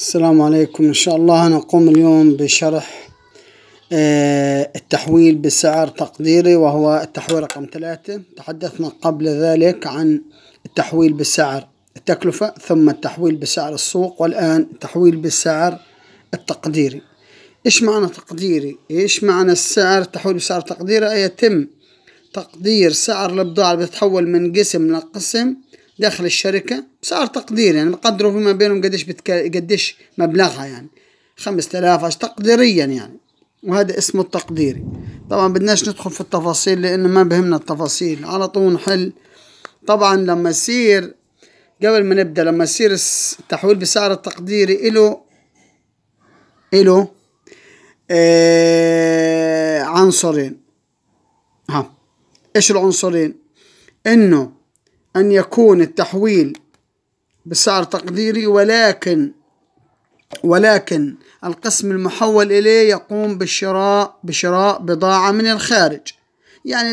السلام عليكم ان شاء الله نقوم اليوم بشرح آه، التحويل بسعر تقديري وهو التحويل رقم ثلاثة تحدثنا قبل ذلك عن التحويل بسعر التكلفة ثم التحويل بسعر السوق والآن التحويل بسعر التقديري ايش معنى تقديري ايش معنى السعر تحويل بسعر تقديري يتم تقدير سعر البضاعة اللي بتتحول من قسم لقسم داخل الشركه بسعر تقديري يعني بقدروا فيما بينهم قديش بتك... قديش مبلغها يعني 5000 تقديريا يعني وهذا اسمه التقديري طبعا بدناش ندخل في التفاصيل لانه ما بهمنا التفاصيل على طول نحل طبعا لما يصير قبل ما نبدا لما يصير التحويل بسعر التقديري إله إله آه عنصرين ها ايش العنصرين انه أن يكون التحويل بسعر تقديري ولكن ولكن القسم المحول إليه يقوم بالشراء بشراء بضاعة من الخارج يعني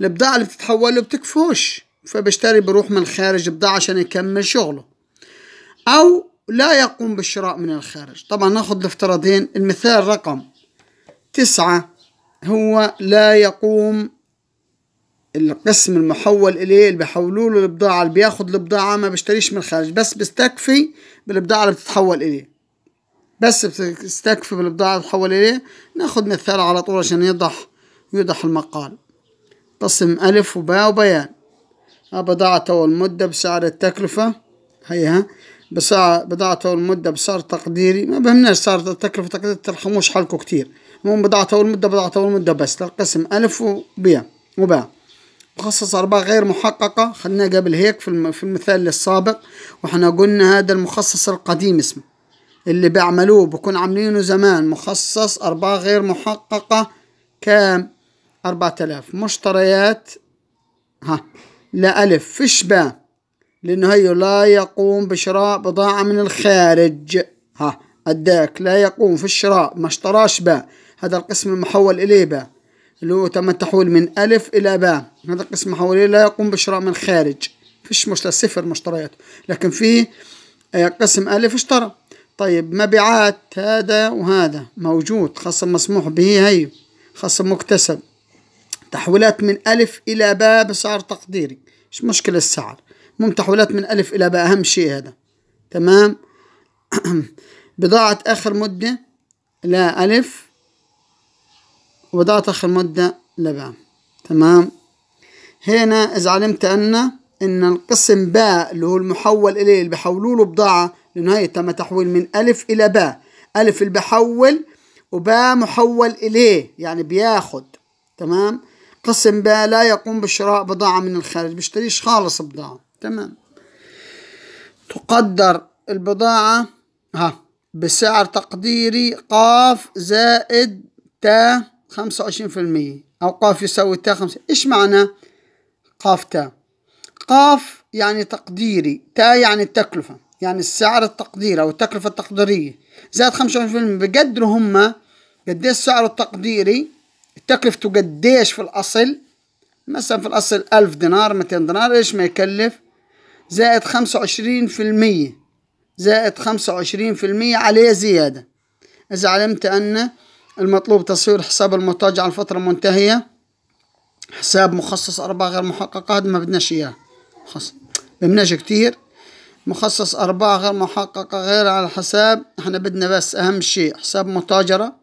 البضاعة اللي بتتحول له بتكفوش فبشتري بروح من الخارج بضاعة عشان يكمل شغله أو لا يقوم بالشراء من الخارج طبعا ناخذ الافتراضين المثال رقم تسعة هو لا يقوم القسم المحول اليه اللي بيحولوا له البضاعه اللي بياخد البضاعه ما بيشتريش من الخارج بس بيستكفي بالبضاعه اللي بتتحول اليه بس بتستكفي بالبضاعه اللي بتتحول اليه ناخد مثال على طول عشان يوضح يوضح المقال قسم الف وباء وبيان بضاعة والمده مدة بسعر التكلفة هيها بسعر بضاعة والمده مدة بسعر تقديري ما بهمناش سعر التكلفة تقديري ترحموش حالكم كتير المهم بضاعة والمده مدة بضاعة مدة بس القسم ألف وباء وباء مخصص أرباح غير محققة خدناه قبل هيك في, في المثال السابق وإحنا قلنا هذا المخصص القديم اسمه اللي بيعملوه بكون عاملينه زمان مخصص أرباح غير محققة كام أربعة آلاف مشتريات ها لا ألف فيش باء لأنه هي لا يقوم بشراء بضاعة من الخارج ها أداك لا يقوم في الشراء ما اشتراش باء هذا القسم المحول إليه باء اللي هو تم التحويل من ألف إلى باء هذا القسم حواليه لا يقوم بشراء من خارج فيش مشترى صفر مشتريات لكن في آه، قسم ألف اشترى طيب مبيعات هذا وهذا موجود خصم مسموح به هي خصم مكتسب تحويلات من ألف إلى باء بسعر تقديري مش مشكلة السعر مهم تحويلات من ألف إلى باء أهم شيء هذا تمام بضاعة آخر مدة لا ألف وبدأت آخر مادة لباء تمام هنا إذا علمت أن إن القسم باء اللي هو المحول إليه اللي بحولوا له بضاعة لأنه تم تحويل من ألف إلى باء ألف اللي بحول وباء محول إليه يعني بياخد تمام قسم باء لا يقوم بشراء بضاعة من الخارج بيشتريش خالص بضاعة تمام تقدر البضاعة ها بسعر تقديري قاف زائد تا خمسة وعشرين في المية أو قاف يساوي تاء خمسة إيش معنى قاف تاء قاف يعني تقديري تاء يعني التكلفة يعني السعر التقديري أو التكلفة التقديرية زائد خمسة وعشرين في المية بقدر هما قديش السعر التقديري تكلفته قديش في الأصل مثلا في الأصل ألف دينار 200 دينار إيش ما يكلف زائد خمسة وعشرين في المية زائد خمسة وعشرين في المية عليه زيادة إذا علمت أن المطلوب تصوير حساب المتاجر على الفترة المنتهية حساب مخصص أرباح غير محققة هذا ما بدناش إياه خص بدناش كتير مخصص أرباح غير محققة غير على الحساب احنا بدنا بس أهم شيء حساب متاجرة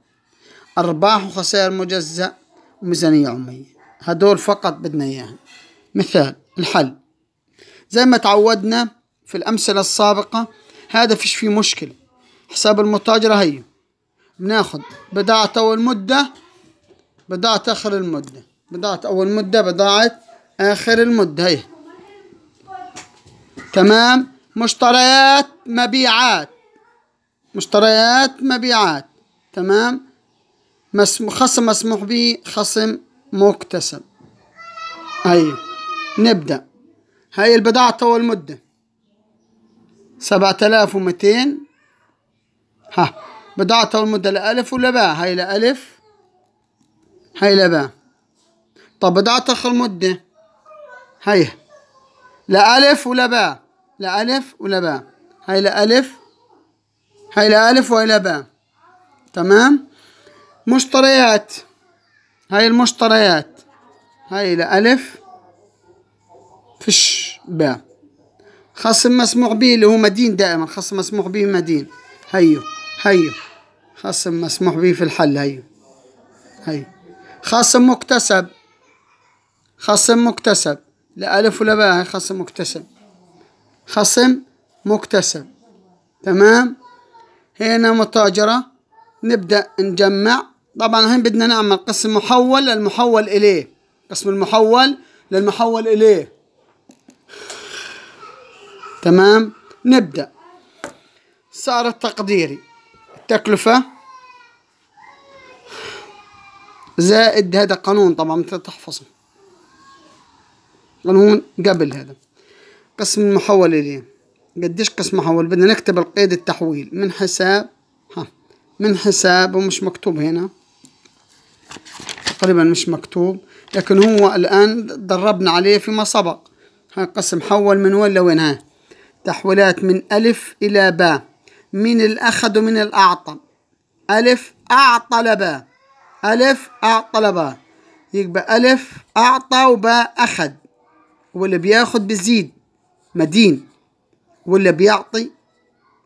أرباح وخسائر مجزأ وميزانية عمومية هدول فقط بدنا إياهم مثال الحل زي ما تعودنا في الأمثلة السابقة هذا فيش فيه مشكلة حساب المتاجرة هي بناخد بضاعة أول مدة بضاعة آخر المدة بضاعة أول مدة بضاعة آخر المدة هي تمام مشتريات مبيعات مشتريات مبيعات تمام خصم مسموح به خصم مكتسب أيوه نبدأ هاي البضاعة طول مدة سبعة آلاف ومتين ها بدأت المدة لألف ولا باء هاي لألف هاي لباء طب بدأت آخر مدة هاي لألف ولا باء لألف ولا باء هاي لألف هاي لألف وهي لباء تمام مشتريات هاي المشتريات هاي لألف فش باء خصم مسموح به اللي هو مدين دائما خصم مسموح به مدين هيو هيو خصم مسموح به في الحل هاي هاي خصم مكتسب خصم مكتسب لا ألف ولا باء خصم مكتسب خصم مكتسب تمام هنا متاجرة نبدأ نجمع طبعا هين بدنا نعمل قسم محول للمحول إليه قسم المحول للمحول إليه تمام نبدأ سعر التقديري تكلفة زائد هذا قانون طبعا مثل تحفظه قانون قبل هذا قسم المحول إليه قديش قسم محول بدنا نكتب القيد التحويل من حساب ها من حساب ومش مكتوب هنا تقريبا مش مكتوب لكن هو الآن دربنا عليه فيما سبق ها قسم حول من وين لوين ها تحويلات من ألف إلى باء من الأخذ من الأعطى ألف أعطى لبا ألف أعطى لبا يبقى ألف أعطى وباء أخذ واللي بياخد بيزيد مدين واللي بيعطي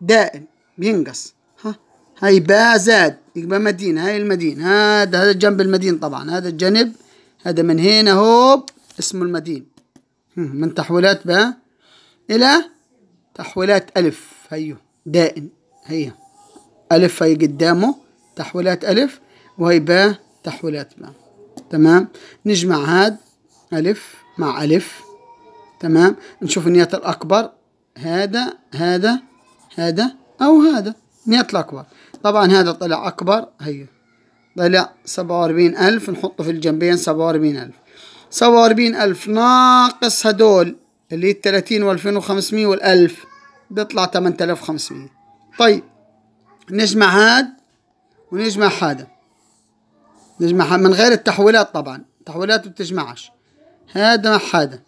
دائم بينقص ها هاي باء زاد يبقى مدين هاي المدين هذا هذا جنب المدين طبعا هذا الجنب هذا من هنا هوب اسمه المدين من تحويلات باء إلى تحويلات ألف هيو دائم هي ألف هي قدامه تحويلات ألف وهي باء تحويلات باء تمام نجمع هاد ألف مع ألف تمام نشوف النيات الأكبر هذا هذا هذا أو هذا نيات الأكبر طبعا هذا طلع أكبر هي طلع سبعة وأربعين ألف نحطه في الجنبين سبعة وأربعين ألف سبعة وأربعين ألف ناقص هدول اللي التلاتين والفين وخمسمية والألف بيطلع تمن تلاف وخمسمية طيب نجمع هاد ونجمع هذا نجمع من غير التحويلات طبعا تحويلات بتجمعش هذا مع هذا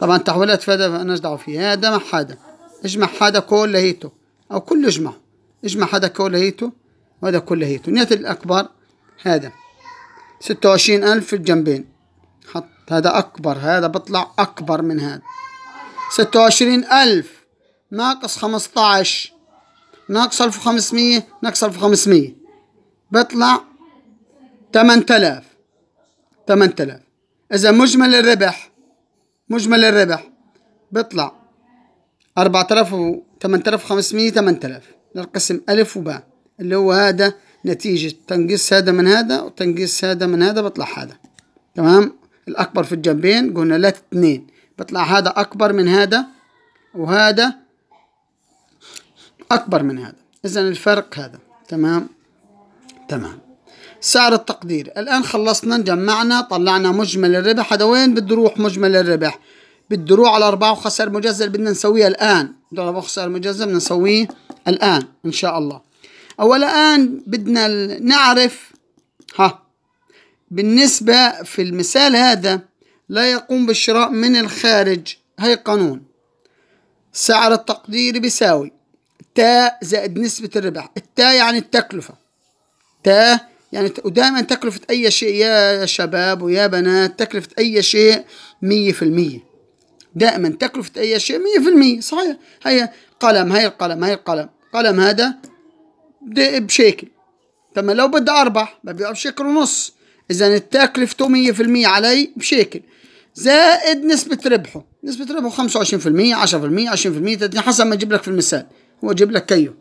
طبعا تحويلات هذا مالناش فيه هذا مع هذا اجمع هذا كله هيتو أو كله اجمعه اجمع هذا كله هيتو وهذا كله هيتو نيت الأكبر هذا ستة وعشرين ألف في الجنبين حط هذا أكبر هذا بطلع أكبر من هذا ستة وعشرين ألف ناقص خمسطعش ناقص 1500 ناقص 1500 بطلع 8000 8000 إذا مجمل الربح مجمل الربح بطلع 4000 و 8500 8000 نقسم ألف وباء اللي هو هذا نتيجة تنقيص هذا من هذا وتنقيص هذا من هذا بطلع هذا تمام الأكبر في الجنبين قلنا لا اثنين بطلع هذا أكبر من هذا وهذا أكبر من هذا إذا الفرق هذا تمام تمام سعر التقدير الآن خلصنا جمعنا طلعنا مجمل الربح هذا وين بده يروح مجمل الربح بده يروح على أرباح وخسائر مجزل بدنا نسويه الآن بده أرباح وخسائر مجزل بدنا نسويه الآن إن شاء الله أول الآن بدنا نعرف ها بالنسبة في المثال هذا لا يقوم بالشراء من الخارج هي قانون سعر التقدير بيساوي التاء زائد نسبة الربح التاء يعني التكلفة تاء يعني ودائما تكلفة أي شيء يا شباب ويا بنات تكلفة أي شيء مية في المية دائما تكلفة أي شيء مية في المية صحيح هيا قلم هيا القلم هيا القلم قلم هذا بشكل تمام لو بدي أربح ببيع بشكل ونص إذا التكلفة مية في المية علي بشكل زائد نسبة ربحه نسبة ربحه خمسة وعشرين في في المية عشرة المية عشرين في المية حسب ما أجيب لك في المثال واجيب لك كيو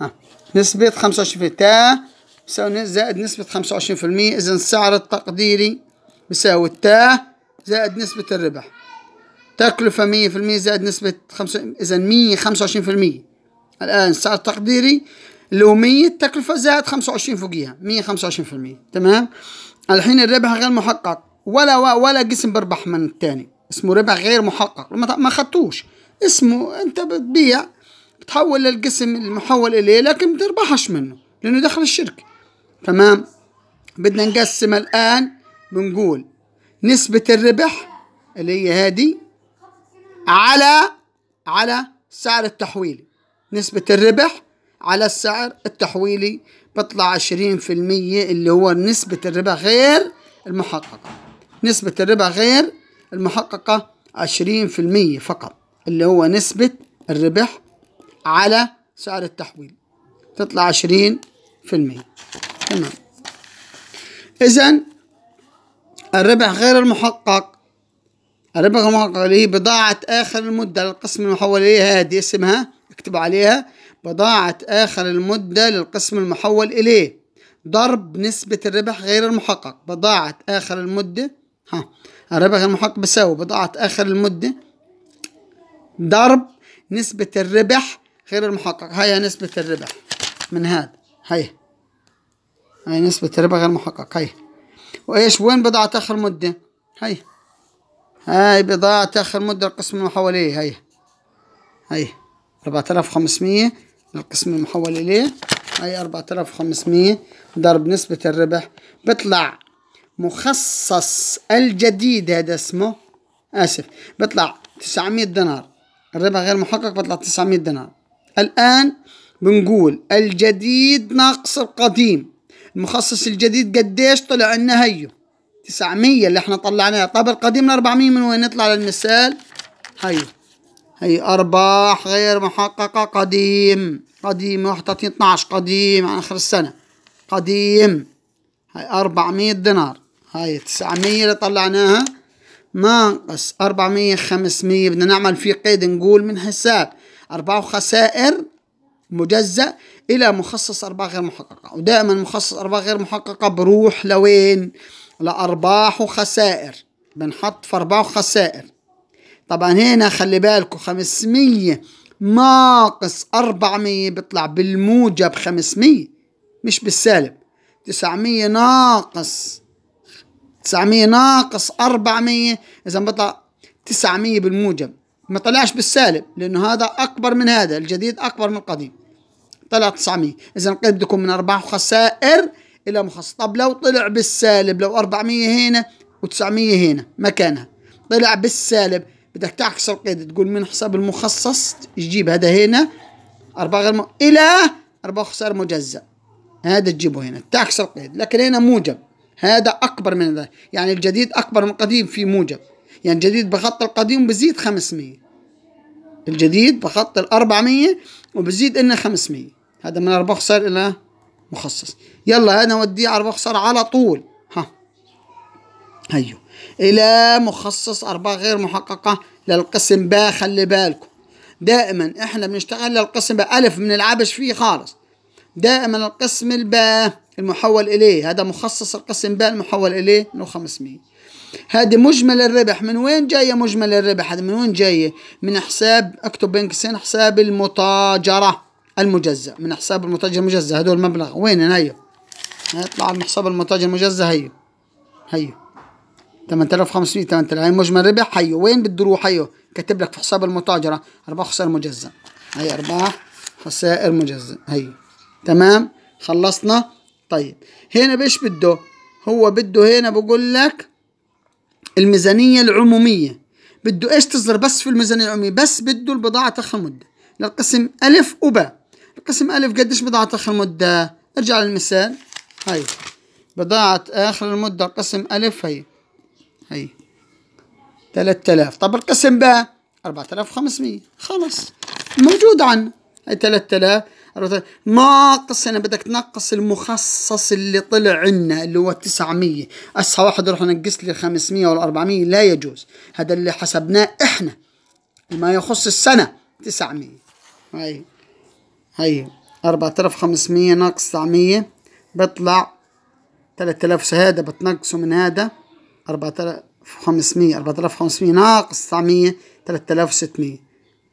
ها نسبة 25% تا بيساوي زائد نسبة 25% إذا السعر التقديري بيساوي تا زائد نسبة الربح تكلفة 100% زائد نسبة 25 إذا 125% الآن السعر التقديري اللي هو 100 تكلفة زائد 25 فوقيها 125% تمام الحين الربح غير محقق ولا ولا قسم بربح من الثاني اسمه ربح غير محقق ما خدتوش اسمه انت بتبيع تحول للقسم المحول إليه لكن بتربحش منه لأنه دخل الشركة تمام بدنا نقسم الآن بنقول نسبة الربح اللي هي هذه على على سعر التحويلي نسبة الربح على السعر التحويلي بطلع 20% اللي هو نسبة الربح غير المحققة نسبة الربح غير المحققة 20% فقط اللي هو نسبة الربح على سعر التحويل تطلع عشرين في المية تمام إذا الربح غير المحقق الربح المحقق اللي هي بضاعة آخر المدة للقسم المحول إليها هذه اسمها اكتب عليها بضاعة آخر المدة للقسم المحول إليه ضرب نسبة الربح غير المحقق بضاعة آخر المدة ها الربح المحقق بيساوي بضاعة آخر المدة ضرب نسبة الربح غير المحقق هاي نسبة الربح من هذا هاي هاي نسبة الربح غير محقق هاي وإيش وين بضاعة آخر مدة هاي هاي بضاعة آخر مدة القسم المحولي هاي هاي أربعة آلاف وخمسمية القسم المحول إليه هاي 4500 ضرب نسبة الربح بطلع مخصص الجديد هذا اسمه آسف بطلع 900 دينار الربح غير محقق بطلع 900 دينار الآن بنقول الجديد ناقص القديم المخصص الجديد قديش طلع لنا هيو 900 اللي احنا طلعناه طب القديم 400 من وين نطلع للمثال هيو هي أرباح غير محققة قديم قديم 31 12 قديم عن آخر السنة قديم هاي 400 دينار هاي 900 اللي طلعناها ناقص 400 500 بدنا نعمل فيه قيد نقول من حساب أربعة خسائر مجزأ إلى مخصص أرباح غير محققة ودائما مخصص أرباح غير محققة بروح لوين لأرباح وخسائر بنحط في أرباح وخسائر طبعا هنا خلي بالكو 500 ناقص 400 بيطلع بالموجب 500 مش بالسالب 900 ناقص 900 ناقص 400 إذا بطلع 900 بالموجب ما طلعش بالسالب لأنه هذا أكبر من هذا الجديد أكبر من القديم طلع 900 إذا نقل بدكم من أرباح وخسائر إلى مخصص طب لو طلع بالسالب لو 400 هنا و900 هنا مكانها طلع بالسالب بدك تعكس القيد تقول من حساب المخصص تجيب هذا هنا أرباح غير م... إلى أرباح خسائر مجزأ هذا تجيبه هنا تعكس القيد لكن هنا موجب هذا أكبر من هذا يعني الجديد أكبر من القديم في موجب يعني جديد بخط القديم بزيد 500 الجديد بخط ال 400 وبزيد لنا 500 هذا من البخصر إلى مخصص يلا أنا وديه على البخصر على طول ها هيو إلى مخصص أرباح غير محققة للقسم باء خلي بالكم دائما احنا بنشتغل للقسم باء ألف العبش فيه خالص دائما القسم الباء المحول إليه هذا مخصص القسم باء المحول إليه له 500 هذه مجمل الربح من وين جايه مجمل الربح هذا من وين جايه من حساب اكتب بين قوسين حساب المتاجره المجزأ من حساب المتاجر المجزأ هذول المبلغ وين هيو يطلع من حساب المتاجر المجزأ هيو هيو 8500 8000 هي مجمل ربح هيو وين بده يروح هيو كاتب لك في حساب المتاجرة أرباح خسائر مجزأ هي أرباح خسائر مجزأ هي تمام خلصنا طيب هنا بيش بده هو بده هنا بقول لك الميزانية العمومية بده ايش تصدر بس في الميزانية العمومية بس بده البضاعة تخمد مدة للقسم ألف وباء القسم ألف قديش بضاعة آخر مدة ارجع للمثال هاي بضاعة آخر المدة قسم ألف هي هي 3000 طب القسم باء 4500 خلص موجود عن هي 3000 ناقص انا بدك تنقص المخصص اللي طلع عنا اللي هو 900 اسا واحد يروح ينقص لي 500 ولا 400 لا يجوز هذا اللي حسبناه احنا ما يخص السنه 900 هاي هاي 4500 ناقص 900 بيطلع 3000 هذا بتنقصه من هذا 4500 4500 ناقص 900 3600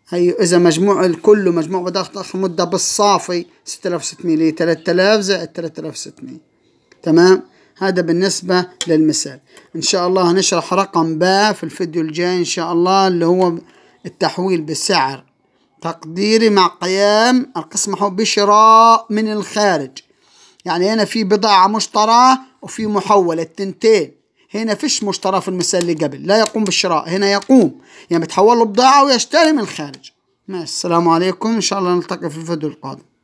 هي إذا مجموع الكل مجموع بداخل آخر مدة بالصافي 6600 ل 3000 زائد 3600 تمام هذا بالنسبة للمثال إن شاء الله هنشرح رقم ب في الفيديو الجاي إن شاء الله اللي هو التحويل بسعر تقديري مع قيام القسم بشراء من الخارج يعني هنا في بضاعة مشتراه وفي محول التنتين هنا فيش مشترى في المثال اللي قبل لا يقوم بالشراء هنا يقوم يعني بتحول له بضاعة ويشتري من الخارج مع السلام عليكم إن شاء الله نلتقي في الفيديو القادم